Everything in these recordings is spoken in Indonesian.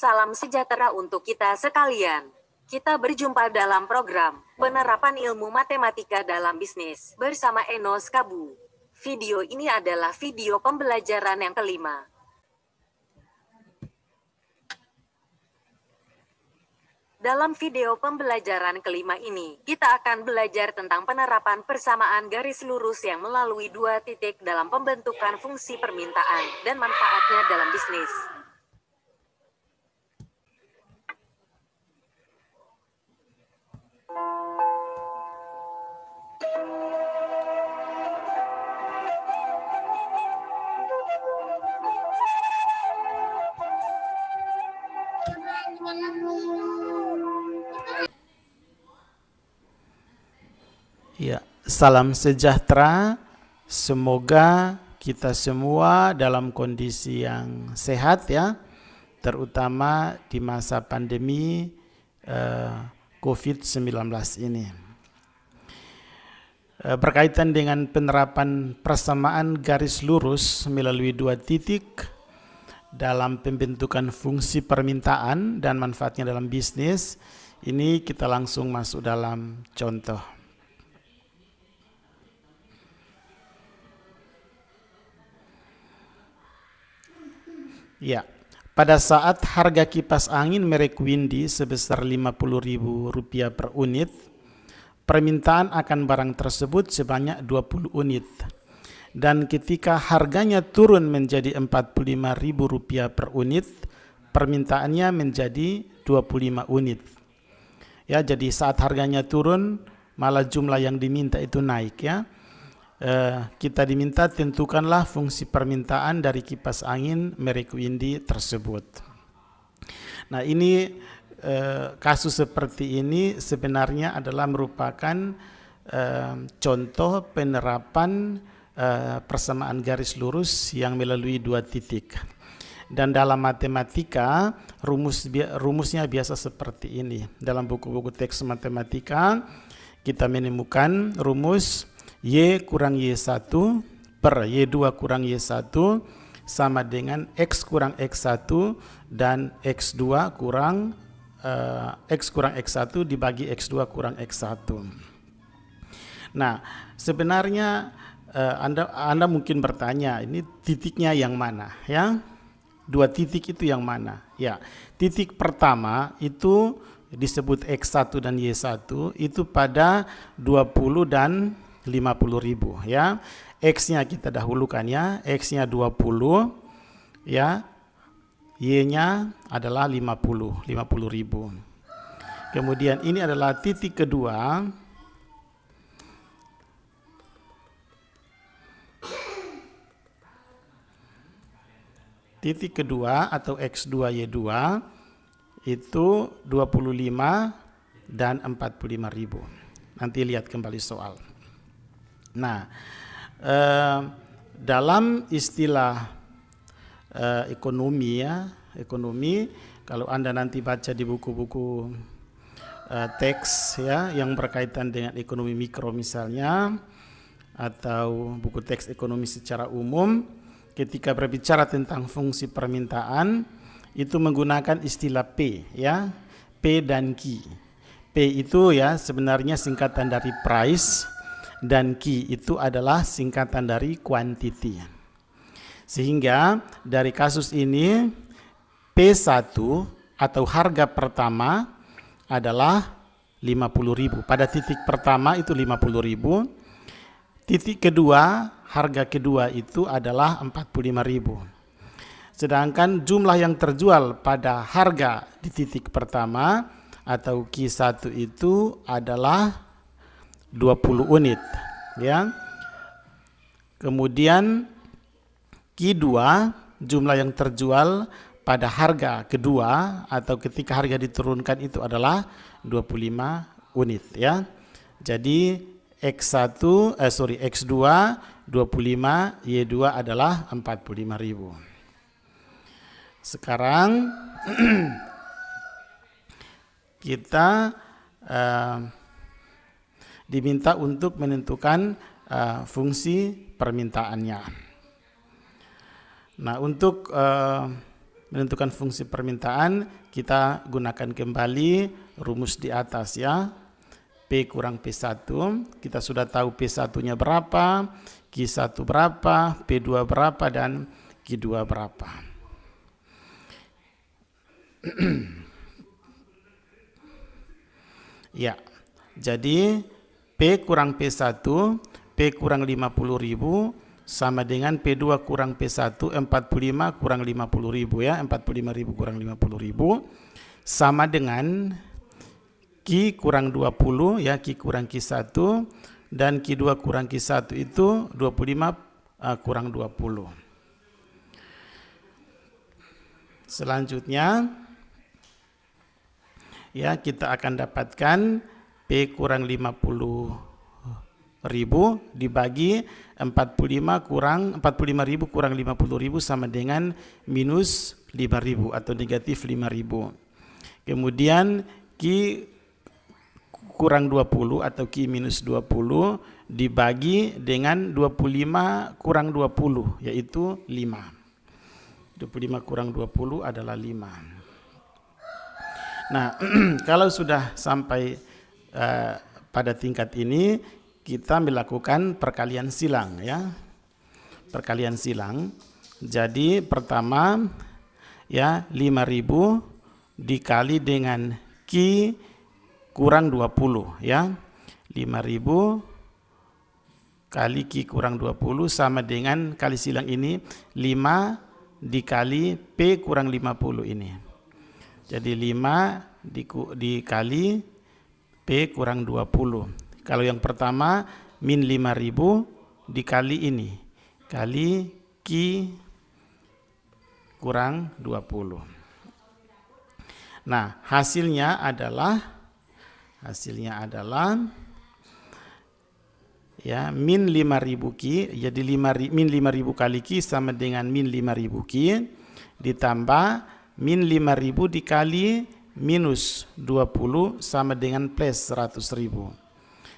Salam sejahtera untuk kita sekalian. Kita berjumpa dalam program Penerapan Ilmu Matematika dalam Bisnis bersama Enos Kabu. Video ini adalah video pembelajaran yang kelima. Dalam video pembelajaran kelima ini, kita akan belajar tentang penerapan persamaan garis lurus yang melalui dua titik dalam pembentukan fungsi permintaan dan manfaatnya dalam bisnis. Salam sejahtera, semoga kita semua dalam kondisi yang sehat ya, terutama di masa pandemi eh, COVID-19 ini. Eh, berkaitan dengan penerapan persamaan garis lurus melalui dua titik dalam pembentukan fungsi permintaan dan manfaatnya dalam bisnis, ini kita langsung masuk dalam contoh. Ya. Pada saat harga kipas angin merek Windy sebesar Rp50.000 per unit, permintaan akan barang tersebut sebanyak 20 unit. Dan ketika harganya turun menjadi Rp45.000 per unit, permintaannya menjadi 25 unit. Ya, jadi saat harganya turun, malah jumlah yang diminta itu naik ya. Eh, kita diminta tentukanlah fungsi permintaan dari kipas angin merek Windy tersebut. Nah ini eh, kasus seperti ini sebenarnya adalah merupakan eh, contoh penerapan persamaan garis lurus yang melalui dua titik. Dan dalam matematika rumus rumusnya biasa seperti ini. Dalam buku-buku teks matematika kita menemukan rumus Y kurang Y1 per Y2 kurang Y1 sama dengan X kurang X1 dan X2 kurang uh, X kurang X1 dibagi X2 kurang X1. Nah, sebenarnya uh, Anda Anda mungkin bertanya, ini titiknya yang mana, ya? Dua titik itu yang mana? Ya. Titik pertama itu disebut X1 dan Y1 itu pada 20 dan 50.000 ya. X-nya kita dahulukan ya. X-nya 20 ya. Y-nya adalah 50, 50.000. Kemudian ini adalah titik kedua. Titik kedua atau X2Y2 itu 25 dan 45.000. Nanti lihat kembali soal. Nah, eh, dalam istilah eh, ekonomi ya, ekonomi kalau Anda nanti baca di buku-buku eh, teks ya yang berkaitan dengan ekonomi mikro misalnya atau buku teks ekonomi secara umum ketika berbicara tentang fungsi permintaan itu menggunakan istilah P ya, P dan Q. P itu ya sebenarnya singkatan dari price dan key itu adalah singkatan dari quantity. Sehingga dari kasus ini P1 atau harga pertama adalah 50.000. Pada titik pertama itu 50.000. Titik kedua, harga kedua itu adalah 45.000. Sedangkan jumlah yang terjual pada harga di titik pertama atau Q1 itu adalah 20 unit ya. Kemudian Q2 jumlah yang terjual pada harga kedua atau ketika harga diturunkan itu adalah 25 unit ya. Jadi X1 eh sorry X2 25 Y2 adalah 45.000. Sekarang kita eh, diminta untuk menentukan uh, fungsi permintaannya. Nah, untuk uh, menentukan fungsi permintaan, kita gunakan kembali rumus di atas ya. P kurang P1, kita sudah tahu P1-nya berapa, Q1 berapa, P2 berapa, dan Q2 berapa. ya, jadi P kurang P1, P kurang 50 ribu, sama dengan P2 kurang P1, 45 kurang 50 ribu ya, 45 ribu kurang 50 ribu, sama dengan Q kurang 20 ya, Q kurang Q1, dan Q2 kurang Q1 itu 25 uh, eh, kurang 20. Selanjutnya, ya kita akan dapatkan P kurang 50 ribu dibagi 45 kurang 45 ribu kurang 50 ribu sama dengan minus 5 ribu atau negatif 5 ribu. Kemudian Q kurang 20 atau Q minus 20 dibagi dengan 25 kurang 20 yaitu 5. 25 kurang 20 adalah 5. Nah, kalau sudah sampai Eh, pada tingkat ini kita melakukan perkalian silang ya. Perkalian silang. Jadi pertama ya 5000 dikali dengan ki kurang 20 ya. 5000 kali ki kurang 20 sama dengan kali silang ini 5 dikali p kurang 50 ini. Jadi 5 di, dikali kurang 20. Kalau yang pertama min 5000 dikali ini. Kali Q kurang 20. Nah hasilnya adalah hasilnya adalah ya min 5000 Q jadi 5 min 5000 kali Q sama dengan min 5000 Q ditambah min 5000 dikali minus 20 sama dengan plus 100 ribu.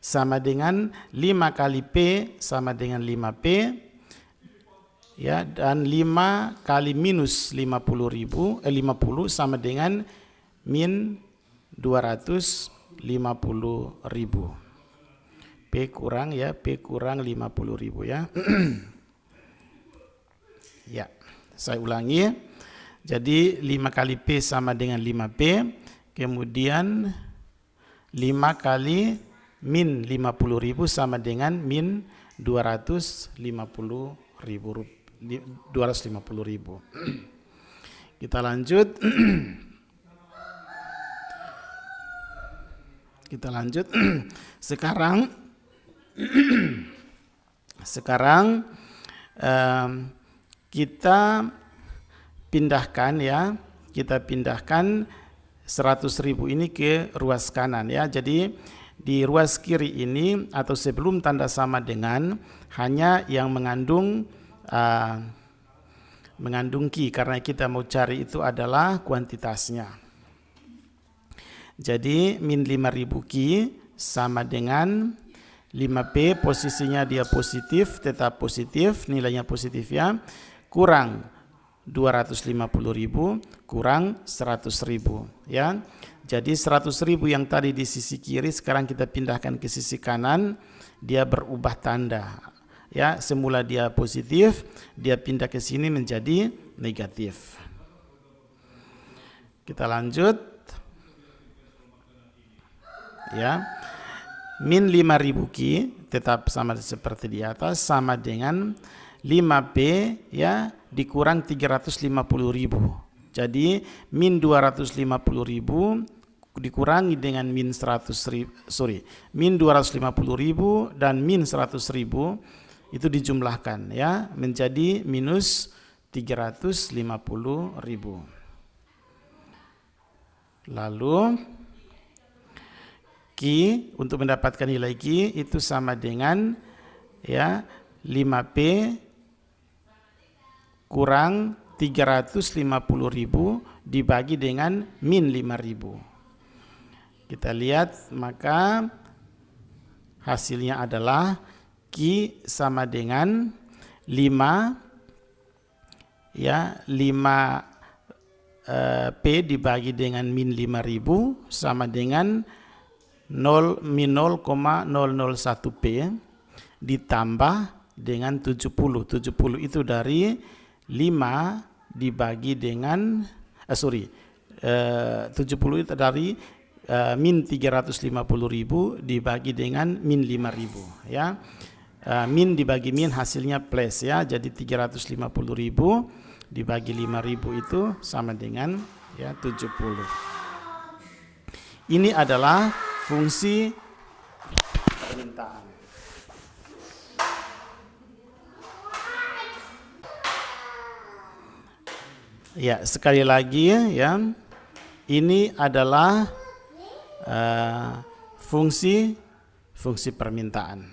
Sama dengan 5 kali P sama dengan 5P. Ya, dan 5 kali minus 50 ribu, eh, 50 sama dengan min 250 ribu. P kurang ya, P kurang 50 ribu ya. ya, saya ulangi. ya. Jadi 5 kali P sama dengan 5P. Kemudian 5 kali min 50 ribu sama dengan min 250 ribu, 250 ribu. Kita lanjut. Kita lanjut. Sekarang sekarang um, kita pindahkan ya, kita pindahkan 100.000 ini ke ruas kanan ya. Jadi di ruas kiri ini atau sebelum tanda sama dengan hanya yang mengandung uh, mengandung ki karena kita mau cari itu adalah kuantitasnya. Jadi min 5000 ki sama dengan 5P posisinya dia positif, tetap positif, nilainya positif ya. Kurang 250.000 kurang 100.000 ya. Jadi 100.000 yang tadi di sisi kiri sekarang kita pindahkan ke sisi kanan, dia berubah tanda. Ya, semula dia positif, dia pindah ke sini menjadi negatif. Kita lanjut. Ya. Min 5000 ki tetap sama seperti di atas sama dengan 5P ya dikurang 350 ribu. Jadi min 250 ribu dikurangi dengan min 100 ribu, sorry, min 250 ribu dan min 100 ribu itu dijumlahkan ya menjadi minus 350 ribu. Lalu Q untuk mendapatkan nilai Q itu sama dengan ya 5P kurang 350.000 dibagi dengan min 5.000. Kita lihat maka hasilnya adalah Ki sama dengan 5 ya 5 eh, P dibagi dengan min 5000 sama dengan 0 min 0,001 P ditambah dengan 70. 70 itu dari 5 dibagi dengan eh, sorry eh, 70 itu dari eh, min 350 ribu dibagi dengan min 5 ribu ya. Eh, min dibagi min hasilnya plus ya. Jadi 350 ribu dibagi 5 ribu itu sama dengan ya 70. Ini adalah fungsi permintaan. Ya, sekali lagi ya, ini adalah uh, fungsi fungsi permintaan.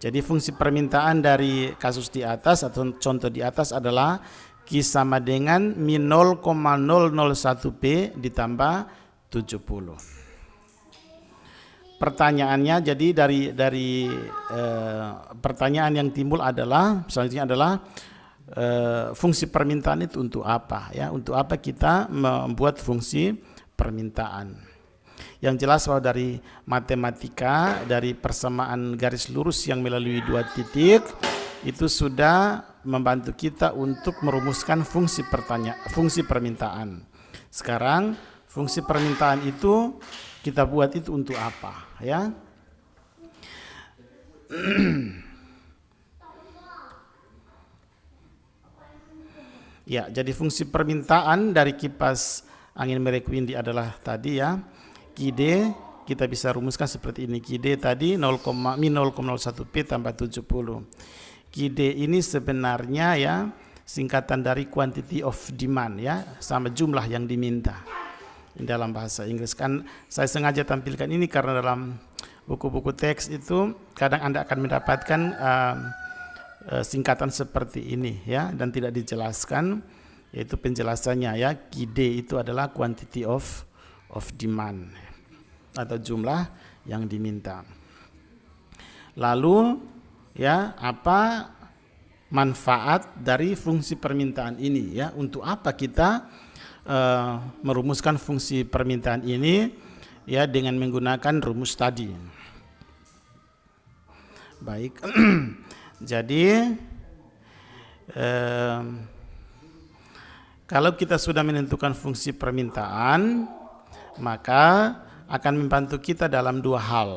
Jadi fungsi permintaan dari kasus di atas atau contoh di atas adalah Q sama dengan min 0,001P ditambah 70. Pertanyaannya jadi dari dari eh, pertanyaan yang timbul adalah selanjutnya adalah Eh, fungsi permintaan itu untuk apa ya untuk apa kita membuat fungsi permintaan yang jelas bahwa dari matematika dari persamaan garis lurus yang melalui dua titik itu sudah membantu kita untuk merumuskan fungsi pertanyaan fungsi permintaan sekarang fungsi permintaan itu kita buat itu untuk apa ya Ya, jadi fungsi permintaan dari kipas angin merek Windy adalah tadi ya, Qd kita bisa rumuskan seperti ini. Qd tadi 0, min 0,01 P tambah 70. Qd ini sebenarnya ya singkatan dari quantity of demand ya, sama jumlah yang diminta. Dalam bahasa Inggris kan saya sengaja tampilkan ini karena dalam buku-buku teks itu kadang Anda akan mendapatkan uh, Eh, singkatan seperti ini ya dan tidak dijelaskan yaitu penjelasannya ya QD itu adalah quantity of of demand atau jumlah yang diminta. Lalu ya apa manfaat dari fungsi permintaan ini ya untuk apa kita uh, merumuskan fungsi permintaan ini ya dengan menggunakan rumus tadi. Baik. Jadi eh, kalau kita sudah menentukan fungsi permintaan, maka akan membantu kita dalam dua hal.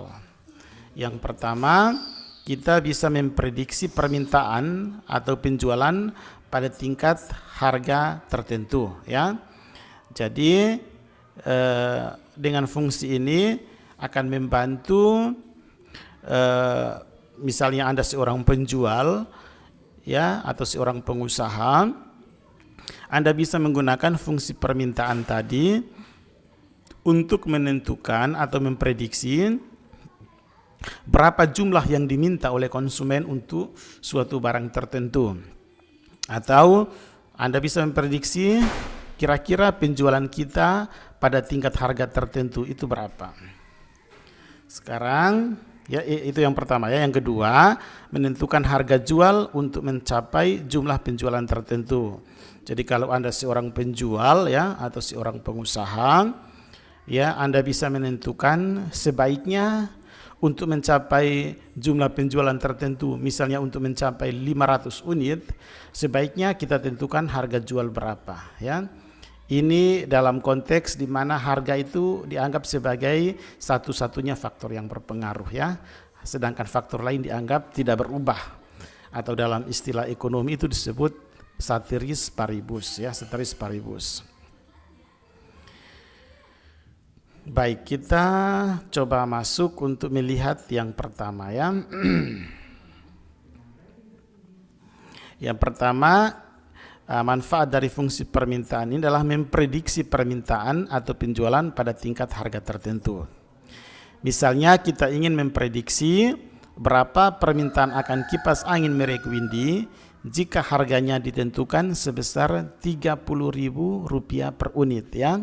Yang pertama, kita bisa memprediksi permintaan atau penjualan pada tingkat harga tertentu, ya. Jadi eh, dengan fungsi ini akan membantu eh, misalnya Anda seorang penjual ya atau seorang pengusaha Anda bisa menggunakan fungsi permintaan tadi untuk menentukan atau memprediksi berapa jumlah yang diminta oleh konsumen untuk suatu barang tertentu. Atau Anda bisa memprediksi kira-kira penjualan kita pada tingkat harga tertentu itu berapa. Sekarang Ya, itu yang pertama ya. Yang kedua, menentukan harga jual untuk mencapai jumlah penjualan tertentu. Jadi kalau Anda seorang penjual ya atau seorang pengusaha, ya Anda bisa menentukan sebaiknya untuk mencapai jumlah penjualan tertentu, misalnya untuk mencapai 500 unit, sebaiknya kita tentukan harga jual berapa, ya. Ini dalam konteks di mana harga itu dianggap sebagai satu-satunya faktor yang berpengaruh ya. Sedangkan faktor lain dianggap tidak berubah atau dalam istilah ekonomi itu disebut satiris paribus ya, satiris paribus. Baik, kita coba masuk untuk melihat yang pertama ya. yang pertama Eh, manfaat dari fungsi permintaan ini adalah memprediksi permintaan atau penjualan pada tingkat harga tertentu. Misalnya kita ingin memprediksi berapa permintaan akan kipas angin merek Windy jika harganya ditentukan sebesar Rp30.000 per unit ya.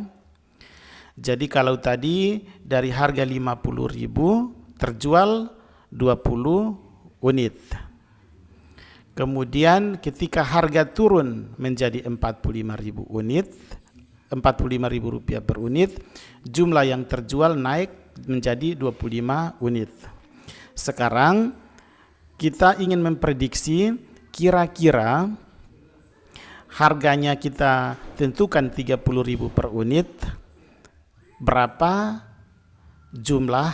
Jadi kalau tadi dari harga rp 50.000 terjual 20 unit. Kemudian ketika harga turun menjadi 45.000 unit, 45.000 rupiah per unit, jumlah yang terjual naik menjadi 25 unit. Sekarang kita ingin memprediksi kira-kira harganya kita tentukan 30.000 per unit. Berapa jumlah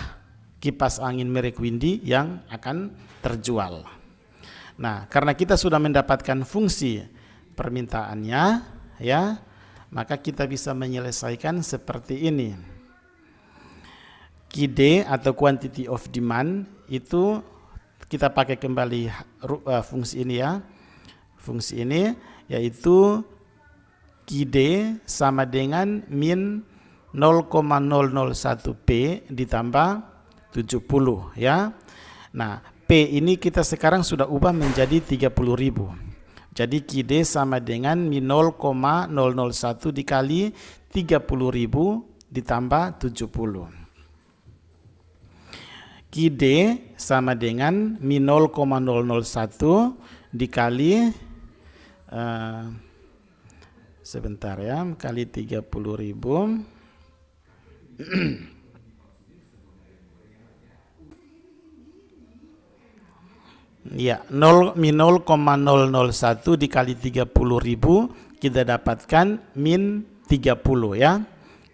kipas angin merek Windy yang akan terjual? Nah, karena kita sudah mendapatkan fungsi permintaannya, ya, maka kita bisa menyelesaikan seperti ini. Qd atau quantity of demand itu kita pakai kembali eh, fungsi ini ya. Fungsi ini yaitu Qd sama dengan min 0,001p ditambah 70 ya. Nah, ini kita sekarang sudah ubah menjadi 30.000. Jadi KD sama dengan 0,001 dikali 30.000 ditambah 70. KD sama dengan 0,001 dikali uh, sebentar ya kali 30.000. Ya, 0 min 0,001 dikali 30 ribu kita dapatkan min 30 ya.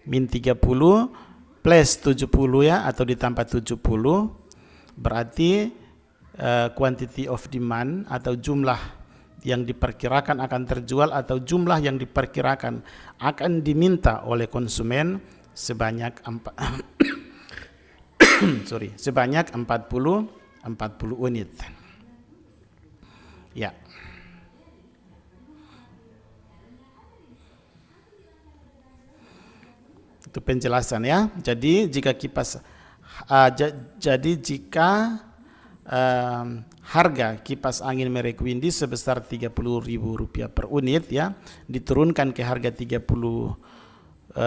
Min 30 plus 70 ya atau ditambah 70 berarti uh, quantity of demand atau jumlah yang diperkirakan akan terjual atau jumlah yang diperkirakan akan diminta oleh konsumen sebanyak empat sorry sebanyak empat puluh empat puluh unit. Ya. Itu penjelasan ya. Jadi jika kipas uh, jadi jika um, harga kipas angin merek Windy sebesar ribu rupiah per unit ya diturunkan ke harga eh,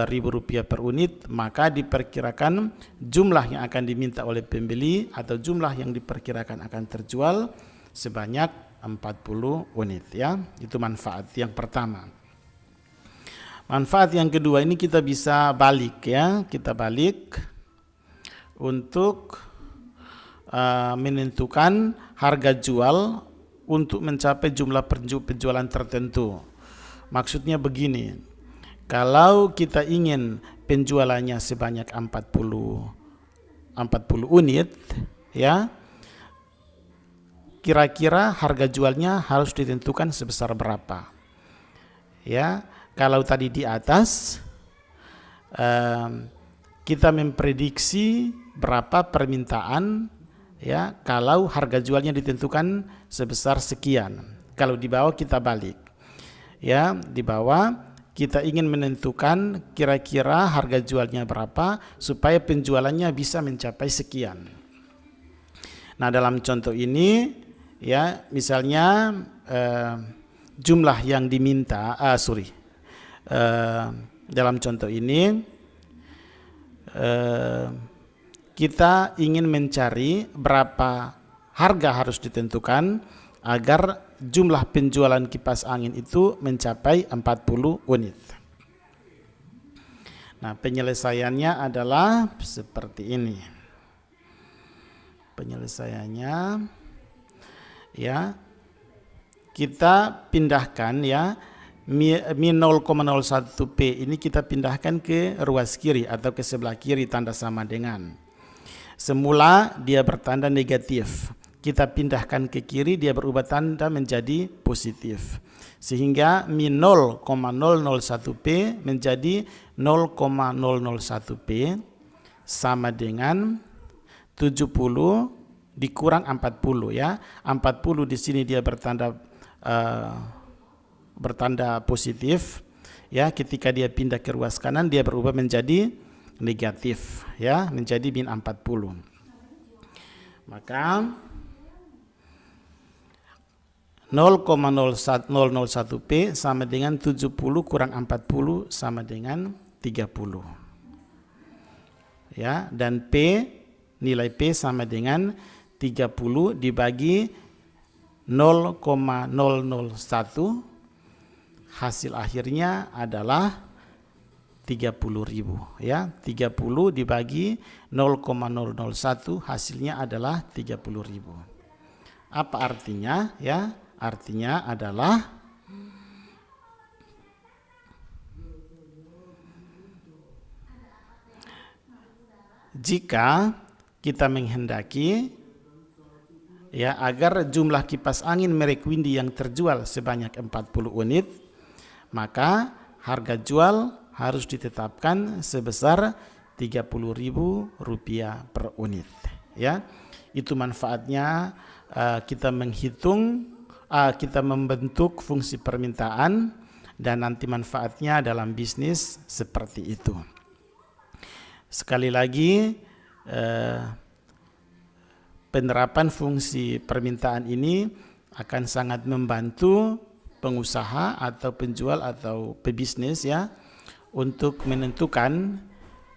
ribu rupiah per unit maka diperkirakan jumlah yang akan diminta oleh pembeli atau jumlah yang diperkirakan akan terjual sebanyak 40 unit ya. Itu manfaat yang pertama. Manfaat yang kedua ini kita bisa balik ya, kita balik untuk uh, menentukan harga jual untuk mencapai jumlah penjualan tertentu. Maksudnya begini, kalau kita ingin penjualannya sebanyak 40 40 unit ya kira-kira harga jualnya harus ditentukan sebesar berapa. Ya, kalau tadi di atas kita memprediksi berapa permintaan ya kalau harga jualnya ditentukan sebesar sekian. Kalau di bawah kita balik. Ya, di bawah kita ingin menentukan kira-kira harga jualnya berapa supaya penjualannya bisa mencapai sekian. Nah, dalam contoh ini ya misalnya eh, jumlah yang diminta ah sorry eh, dalam contoh ini eh, kita ingin mencari berapa harga harus ditentukan agar jumlah penjualan kipas angin itu mencapai 40 unit. Nah, penyelesaiannya adalah seperti ini. Penyelesaiannya ya kita pindahkan ya min 0,01 P ini kita pindahkan ke ruas kiri atau ke sebelah kiri tanda sama dengan semula dia bertanda negatif kita pindahkan ke kiri dia berubah tanda menjadi positif sehingga mi 0,001 P menjadi 0,001 P sama dengan 70 dikurang 40 ya. 40 di sini dia bertanda uh, bertanda positif ya ketika dia pindah ke ruas kanan dia berubah menjadi negatif ya menjadi min 40 maka 0,001 p sama dengan 70 kurang 40 sama dengan 30 ya dan p nilai p sama dengan 30 dibagi 0,001 hasil akhirnya adalah 30.000 ya 30 dibagi 0,001 hasilnya adalah 30.000 apa artinya ya artinya adalah jika kita menghendaki ya agar jumlah kipas angin merek Windy yang terjual sebanyak 40 unit maka harga jual harus ditetapkan sebesar Rp30.000 per unit ya itu manfaatnya uh, kita menghitung uh, kita membentuk fungsi permintaan dan nanti manfaatnya dalam bisnis seperti itu sekali lagi uh, penerapan fungsi permintaan ini akan sangat membantu pengusaha atau penjual atau pebisnis ya untuk menentukan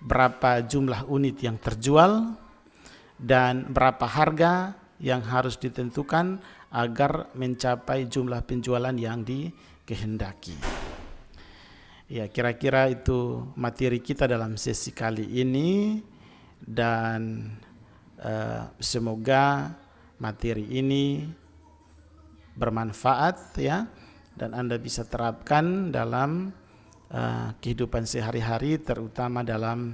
berapa jumlah unit yang terjual dan berapa harga yang harus ditentukan agar mencapai jumlah penjualan yang dikehendaki. Ya, kira-kira itu materi kita dalam sesi kali ini dan Eh, semoga materi ini bermanfaat ya dan Anda bisa terapkan dalam eh, kehidupan sehari-hari terutama dalam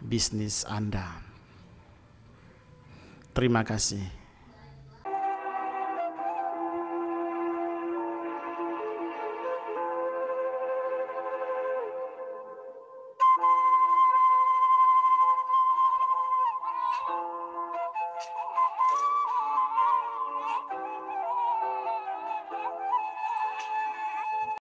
bisnis Anda. Terima kasih.